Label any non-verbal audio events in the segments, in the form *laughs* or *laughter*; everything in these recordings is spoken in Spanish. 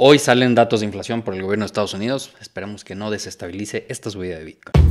Hoy salen datos de inflación por el gobierno de Estados Unidos. Esperamos que no desestabilice esta subida de Bitcoin.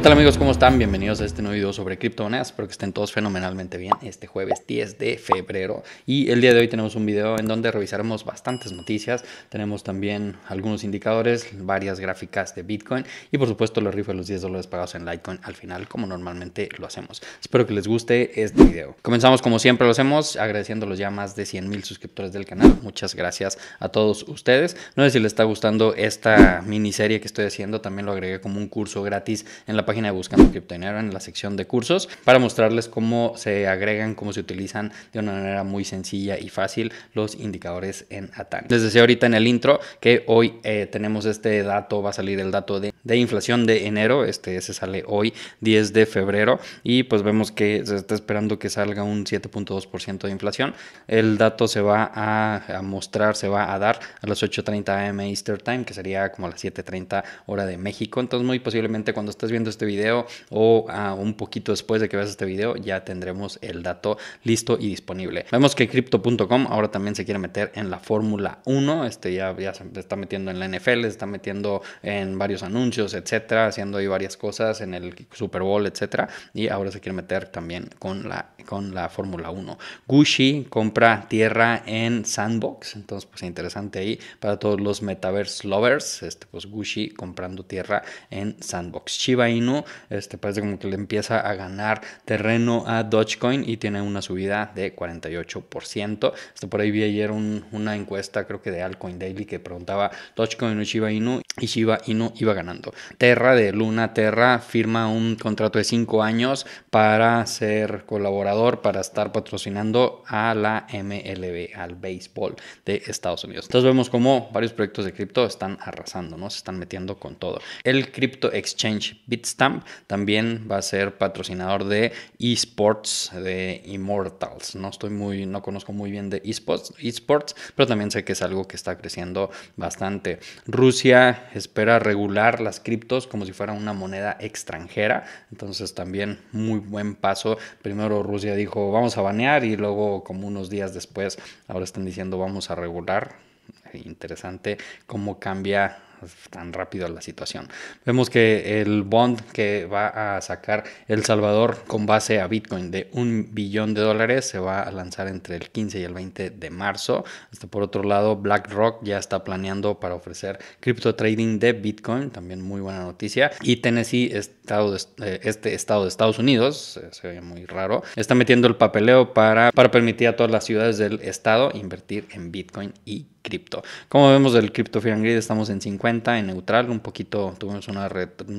¿Qué tal amigos? ¿Cómo están? Bienvenidos a este nuevo video sobre criptomonedas. Espero que estén todos fenomenalmente bien este jueves 10 de febrero. Y el día de hoy tenemos un video en donde revisaremos bastantes noticias. Tenemos también algunos indicadores, varias gráficas de Bitcoin y por supuesto los rifles de los 10 dólares pagados en Litecoin al final como normalmente lo hacemos. Espero que les guste este video. Comenzamos como siempre lo hacemos agradeciéndolos ya más de 100 mil suscriptores del canal. Muchas gracias a todos ustedes. No sé si les está gustando esta miniserie que estoy haciendo. También lo agregué como un curso gratis en la página de Buscando Enero en la sección de cursos para mostrarles cómo se agregan, cómo se utilizan de una manera muy sencilla y fácil los indicadores en ATAN. Les decía ahorita en el intro que hoy eh, tenemos este dato, va a salir el dato de, de inflación de enero, este se sale hoy 10 de febrero y pues vemos que se está esperando que salga un 7.2% de inflación. El dato se va a, mostrar, se va a dar a las 8.30 am Easter Time, que sería como a las 7.30 hora de México. Entonces muy posiblemente cuando estés viendo este este video o ah, un poquito después de que veas este video, ya tendremos el dato listo y disponible. Vemos que Crypto.com ahora también se quiere meter en la Fórmula 1, este ya, ya se está metiendo en la NFL, se está metiendo en varios anuncios, etcétera, haciendo ahí varias cosas en el Super Bowl, etcétera, y ahora se quiere meter también con la con la Fórmula 1. Gucci compra tierra en Sandbox, entonces pues interesante ahí para todos los metaverse lovers, este pues Gucci comprando tierra en Sandbox. Shiba Inu, este parece como que le empieza a ganar terreno a Dogecoin y tiene una subida de 48%. esto por ahí vi ayer una encuesta creo que de Alcoin Daily que preguntaba Dogecoin o Shiba Inu y Shiba Inu iba ganando. Terra de Luna Terra firma un contrato de 5 años para ser colaborador, para estar patrocinando a la MLB, al béisbol de Estados Unidos. Entonces vemos como varios proyectos de cripto están arrasando, ¿no? Se están metiendo con todo. El crypto exchange Bitstamp también va a ser patrocinador de esports de Immortals. No estoy muy, no conozco muy bien de esports, esports, pero también sé que es algo que está creciendo bastante. Rusia espera regular las criptos como si fuera una moneda extranjera. Entonces también muy buen paso. Primero Rusia dijo vamos a banear y luego como unos días después ahora están diciendo vamos a regular. Interesante cómo cambia tan rápido la situación. Vemos que el bond que va a sacar El Salvador con base a Bitcoin de un billón de dólares se va a lanzar entre el 15 y el 20 de marzo. Hasta por otro lado, BlackRock ya está planeando para ofrecer cripto trading de Bitcoin, también muy buena noticia. Y Tennessee, estado eh, este estado de Estados Unidos, se ve muy raro, está metiendo el papeleo para, para permitir a todas las ciudades del estado invertir en Bitcoin y cripto. Como vemos del cripto Fear and Greed, estamos en 50, en neutral, un poquito tuvimos un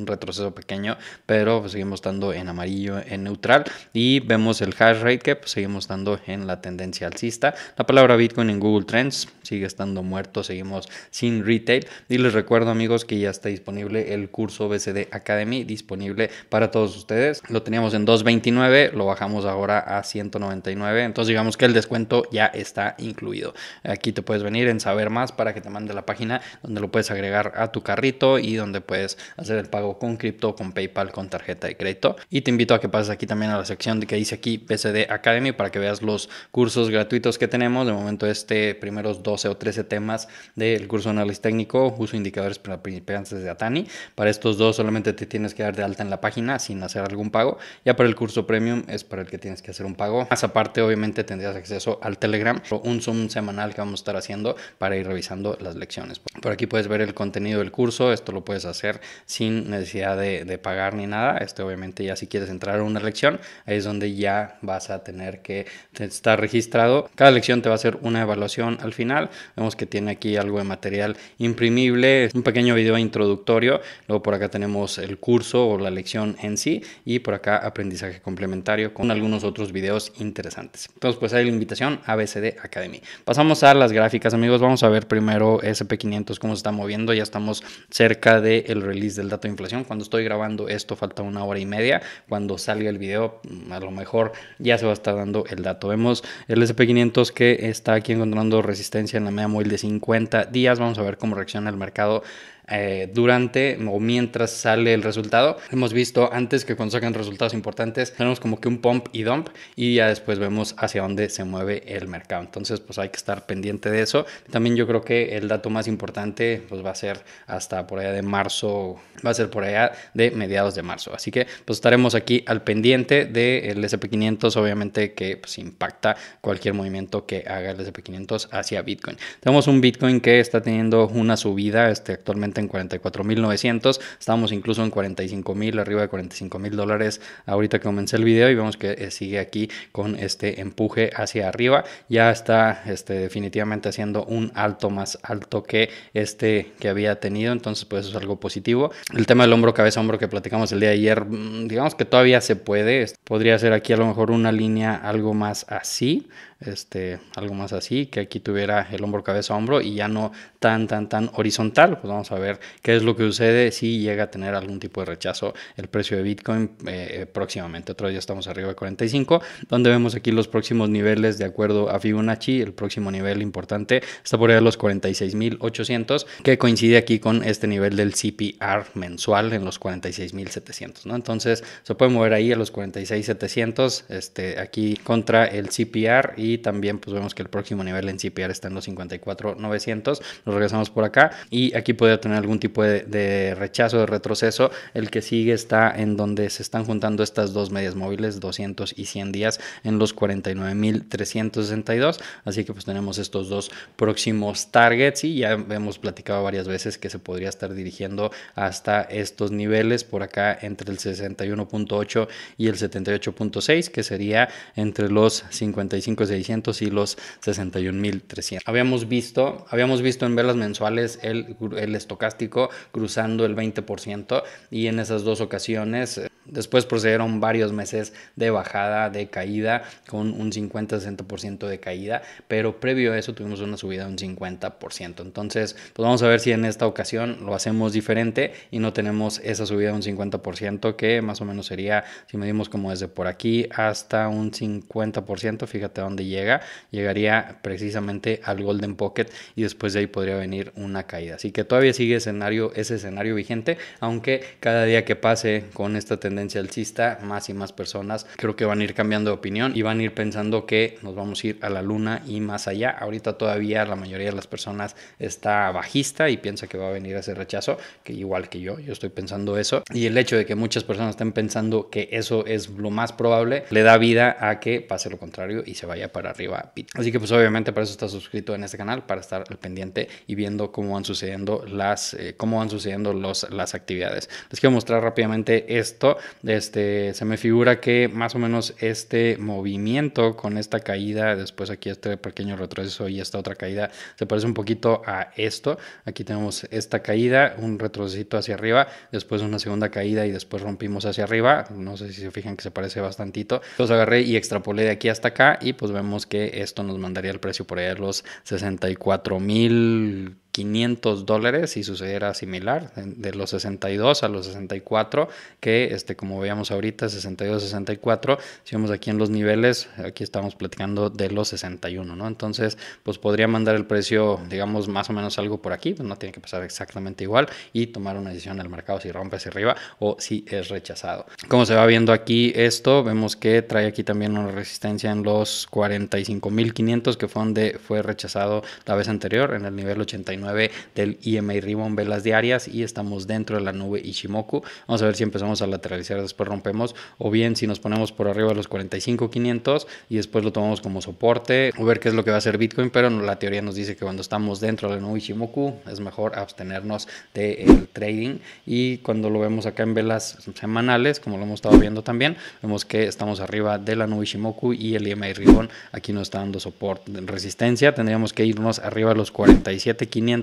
retroceso pequeño, pero pues, seguimos estando en amarillo, en neutral. Y vemos el hash rate que pues, seguimos dando en la tendencia alcista. La palabra Bitcoin en Google Trends sigue estando muerto, seguimos sin retail. Y les recuerdo amigos que ya está disponible el curso BCD Academy, disponible para todos ustedes. Lo teníamos en 229, lo bajamos ahora a 199, entonces digamos que el descuento ya está incluido. Aquí te puedes venir en saber más para que te mande la página donde lo puedes agregar a tu carrito y donde puedes hacer el pago con cripto, con PayPal, con tarjeta de crédito. Y te invito a que pases aquí también a la sección que dice aquí BCD Academy para que veas los cursos gratuitos que tenemos. De momento este primeros dos o 13 temas del curso de análisis técnico, uso indicadores para principiantes de Atani. Para estos dos solamente te tienes que dar de alta en la página sin hacer algún pago. Ya para el curso premium es para el que tienes que hacer un pago. Más aparte, obviamente tendrías acceso al Telegram un Zoom semanal que vamos a estar haciendo para ir revisando las lecciones. Por aquí puedes ver el contenido del curso. Esto lo puedes hacer sin necesidad de, de pagar ni nada. Este obviamente ya si quieres entrar a una lección, ahí es donde ya vas a tener que estar registrado. Cada lección te va a hacer una evaluación al final Vemos que tiene aquí algo de material imprimible, un pequeño video introductorio. Luego por acá tenemos el curso o la lección en sí y por acá aprendizaje complementario con algunos otros videos interesantes. Entonces pues hay la invitación a BCD Academy. Pasamos a las gráficas amigos. Vamos a ver primero SP500 cómo se está moviendo. Ya estamos cerca del release del dato de inflación. Cuando estoy grabando esto falta una hora y media. Cuando salga el video mm, a lo mejor ya se va a estar dando el dato. Vemos el SP500 que está aquí encontrando resistencia en la media móvil de 50 días. Vamos a ver cómo reacciona el mercado eh, durante o mientras sale el resultado. Hemos visto antes que cuando sacan resultados importantes tenemos como que un pump y dump y ya después vemos hacia dónde se mueve el mercado. Entonces pues hay que estar pendiente de eso. También yo creo que el dato más importante pues va a ser hasta por allá de marzo, va a ser por allá de mediados de marzo. Así que pues estaremos aquí al pendiente del de SP500 obviamente que pues impacta cualquier movimiento que haga el SP500 hacia Bitcoin. Tenemos un Bitcoin que está teniendo una subida este, actualmente en 44.900, estábamos incluso en 45.000, arriba de 45.000 dólares ahorita que comencé el video y vemos que eh, sigue aquí con este empuje hacia arriba, ya está este, definitivamente haciendo un alto más alto que este que había tenido, entonces pues es algo positivo. El tema del hombro, cabeza, hombro que platicamos el día de ayer, mm, digamos que todavía se puede, podría ser aquí a lo mejor una línea algo más así, este, algo más así, que aquí tuviera el hombro, cabeza, hombro y ya no tan, tan, tan horizontal. Pues vamos a ver qué es lo que sucede si llega a tener algún tipo de rechazo el precio de Bitcoin eh, eh, próximamente. Otro día estamos arriba de 45, donde vemos aquí los próximos niveles de acuerdo a Fibonacci. El próximo nivel importante está por ahí a los 46,800, que coincide aquí con este nivel del CPR mensual en los 46,700, ¿no? Entonces se puede mover ahí a los 46,700, este, aquí contra el CPR también pues vemos que el próximo nivel en CPR está en los 54,900. Nos regresamos por acá y aquí podría tener algún tipo de, rechazo, de retroceso. El que sigue está en donde se están juntando estas dos medias móviles, 200 y 100 días, en los 49,362. Así que pues tenemos estos dos próximos targets y ya hemos platicado varias veces que se podría estar dirigiendo hasta estos niveles por acá entre el 61.8 y el 78.6, que sería entre los 55 y los 61.300. Habíamos visto, habíamos visto en velas mensuales el, el estocástico cruzando el 20% y en esas dos ocasiones eh, Después procedieron varios meses de bajada, de caída, con un 50-60% de caída, pero previo a eso tuvimos una subida de un 50%. Entonces, pues vamos a ver si en esta ocasión lo hacemos diferente y no tenemos esa subida de un 50%, que más o menos sería, si medimos como desde por aquí hasta un 50%, fíjate dónde llega, llegaría precisamente al Golden Pocket y después de ahí podría venir una caída. Así que todavía sigue escenario, ese escenario vigente, aunque cada día que pase con esta tendencia, alcista, más y más personas creo que van a ir cambiando de opinión y van a ir pensando que nos vamos a ir a la luna y más allá. Ahorita todavía la mayoría de las personas está bajista y piensa que va a venir ese rechazo, que igual que yo, yo estoy pensando eso. Y el hecho de que muchas personas estén pensando que eso es lo más probable, le da vida a que pase lo contrario y se vaya para arriba. Así que pues obviamente para eso está suscrito en este canal, para estar al pendiente y viendo cómo van sucediendo las, eh, cómo van sucediendo los, las actividades. Les quiero mostrar rápidamente esto. Este, se me figura que más o menos este movimiento con esta caída, después aquí este pequeño retroceso y esta otra caída, se parece un poquito a esto. Aquí tenemos esta caída, un retrocesito hacia arriba, después una segunda caída y después rompimos hacia arriba. No sé si se fijan que se parece bastantito. Los agarré y extrapolé de aquí hasta acá y pues vemos que esto nos mandaría el precio por ahí a los 64 mil 500 dólares si sucediera similar, de los 62 a los 64, que este, como veíamos ahorita, 62, 64, si vemos aquí en los niveles, aquí estamos platicando de los 61, ¿no? Entonces, pues podría mandar el precio, digamos, más o menos algo por aquí, pues no tiene que pasar exactamente igual y tomar una decisión en el mercado si rompe hacia arriba o si es rechazado. Como se va viendo aquí esto, vemos que trae aquí también una resistencia en los 45.500 que fue donde fue rechazado la vez anterior en el nivel 89 del EMA Ribbon, velas diarias y estamos dentro de la nube Ichimoku. Vamos a ver si empezamos a lateralizar, después rompemos o bien si nos ponemos por arriba de los 45.500 y después lo tomamos como soporte o ver qué es lo que va a hacer Bitcoin, pero la teoría nos dice que cuando estamos dentro de la nube Ichimoku es mejor abstenernos del trading y cuando lo vemos acá en velas semanales, como lo hemos estado viendo también, vemos que estamos arriba de la nube Ishimoku y el IMI e Ribbon aquí nos está dando soporte, resistencia, tendríamos que irnos arriba de los 47.500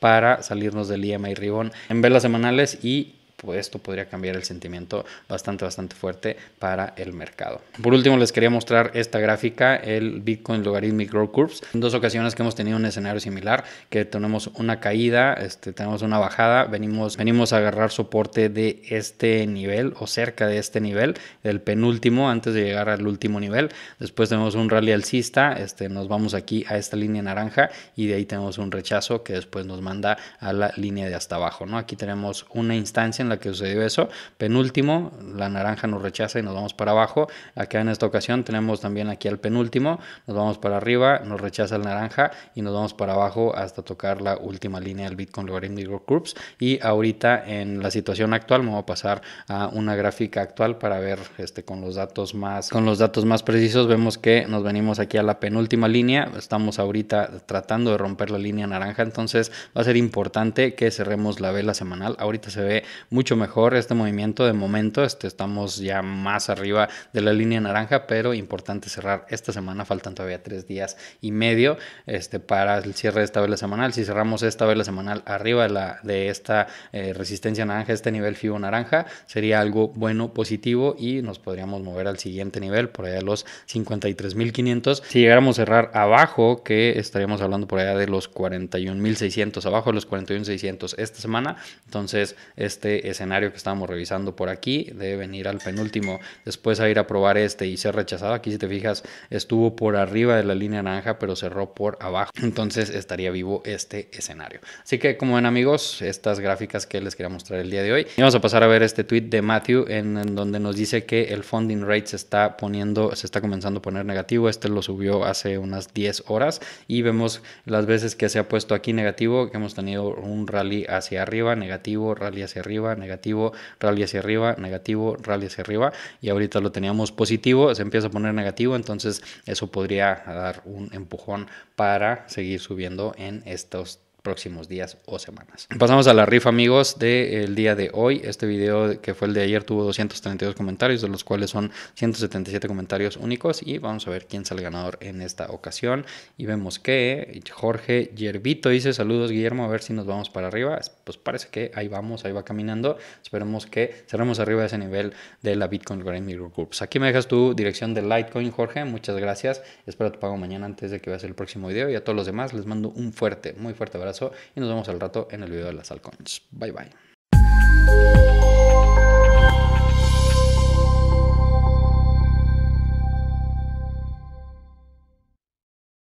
para salirnos del e IMA y ribón en velas semanales y esto podría cambiar el sentimiento bastante, bastante fuerte para el mercado. Por último, les quería mostrar esta gráfica, el Bitcoin Logarithmic Growth Curves. En dos ocasiones que hemos tenido un escenario similar, que tenemos una caída, este, tenemos una bajada, venimos, venimos a agarrar soporte de este nivel o cerca de este nivel, el penúltimo, antes de llegar al último nivel. Después tenemos un rally alcista, este, nos vamos aquí a esta línea naranja y de ahí tenemos un rechazo que después nos manda a la línea de hasta abajo. ¿no? Aquí tenemos una instancia en la que sucedió eso. Penúltimo, la naranja nos rechaza y nos vamos para abajo. Acá en esta ocasión tenemos también aquí al penúltimo, nos vamos para arriba, nos rechaza el naranja y nos vamos para abajo hasta tocar la última línea del Bitcoin Logarithmic groups Y ahorita en la situación actual me voy a pasar a una gráfica actual para ver este, con, los datos más, con los datos más precisos. Vemos que nos venimos aquí a la penúltima línea, estamos ahorita tratando de romper la línea naranja, entonces va a ser importante que cerremos la vela semanal. Ahorita se ve muy mucho mejor este movimiento de momento. Este, estamos ya más arriba de la línea naranja, pero importante cerrar esta semana. Faltan todavía tres días y medio este, para el cierre de esta vela semanal. Si cerramos esta vela semanal arriba de, la, de esta eh, resistencia naranja, este nivel FIBO naranja, sería algo bueno, positivo y nos podríamos mover al siguiente nivel, por allá de los 53.500. Si llegáramos a cerrar abajo, que estaríamos hablando por allá de los 41.600, abajo de los 41.600 esta semana, entonces este escenario que estábamos revisando por aquí, de venir al penúltimo, después a ir a probar este y ser rechazado. Aquí si te fijas estuvo por arriba de la línea naranja, pero cerró por abajo. *laughs* Entonces estaría vivo este escenario. Así que como ven amigos, estas gráficas que les quería mostrar el día de hoy. vamos a pasar a ver este tweet de Matthew en, en donde nos dice que el funding rate se está poniendo, se está comenzando a poner negativo. Este lo subió hace unas 10 horas y vemos las veces que se ha puesto aquí negativo, que hemos tenido un rally hacia arriba, negativo, rally hacia arriba, negativo, rally hacia arriba, negativo, rally hacia arriba. Y ahorita lo teníamos positivo, se empieza a poner negativo, entonces eso podría dar un empujón para seguir subiendo en estos próximos días o semanas. Pasamos a la rifa, amigos, del día de hoy. Este video que fue el de ayer tuvo 232 comentarios, de los cuales son 177 comentarios únicos. Y vamos a ver quién sale el ganador en esta ocasión. Y vemos que Jorge Yerbito dice: Saludos, Guillermo, a ver si nos vamos para arriba. Pues parece que ahí vamos, ahí va caminando. Esperemos que cerremos arriba de ese nivel de la Bitcoin Grand Mirror Groups. Pues aquí me dejas tu dirección de Litecoin, Jorge. Muchas gracias. Espero tu pago mañana antes de que veas el próximo video. Y a todos los demás les mando un fuerte, muy fuerte abrazo y nos vemos al rato en el video de las altcoins. Bye bye.